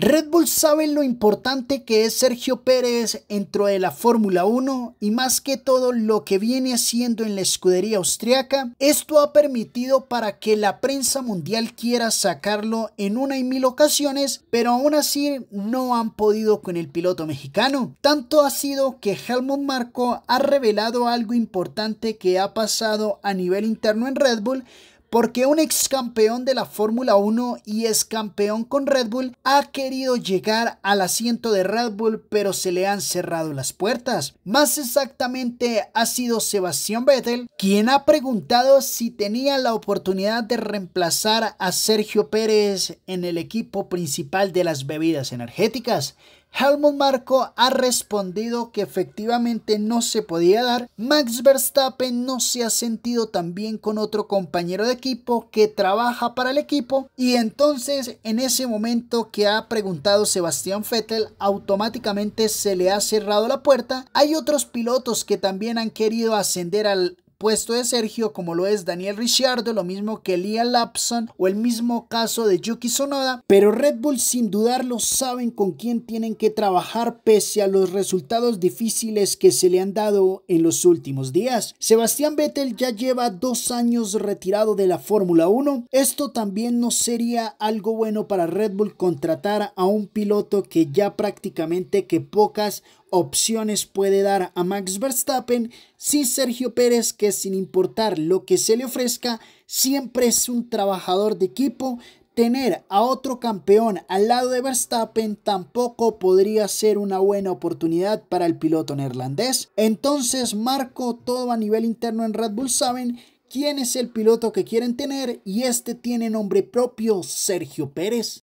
Red Bull sabe lo importante que es Sergio Pérez dentro de la Fórmula 1 y más que todo lo que viene haciendo en la escudería austriaca. Esto ha permitido para que la prensa mundial quiera sacarlo en una y mil ocasiones, pero aún así no han podido con el piloto mexicano. Tanto ha sido que Helmut Marco ha revelado algo importante que ha pasado a nivel interno en Red Bull porque un ex campeón de la Fórmula 1 y ex campeón con Red Bull ha querido llegar al asiento de Red Bull pero se le han cerrado las puertas. Más exactamente ha sido Sebastián Vettel quien ha preguntado si tenía la oportunidad de reemplazar a Sergio Pérez en el equipo principal de las bebidas energéticas. Helmut Marco ha respondido que efectivamente no se podía dar. Max Verstappen no se ha sentido tan bien con otro compañero de equipo que trabaja para el equipo. Y entonces, en ese momento que ha preguntado Sebastián Vettel, automáticamente se le ha cerrado la puerta. Hay otros pilotos que también han querido ascender al puesto de Sergio, como lo es Daniel Ricciardo, lo mismo que Lia Lapson o el mismo caso de Yuki Sonoda, pero Red Bull sin dudarlo saben con quién tienen que trabajar pese a los resultados difíciles que se le han dado en los últimos días. Sebastián Vettel ya lleva dos años retirado de la Fórmula 1. Esto también no sería algo bueno para Red Bull contratar a un piloto que ya prácticamente que pocas opciones puede dar a Max Verstappen si Sergio Pérez, que sin importar lo que se le ofrezca, siempre es un trabajador de equipo, tener a otro campeón al lado de Verstappen tampoco podría ser una buena oportunidad para el piloto neerlandés. Entonces, Marco, todo a nivel interno en Red Bull saben quién es el piloto que quieren tener y este tiene nombre propio, Sergio Pérez.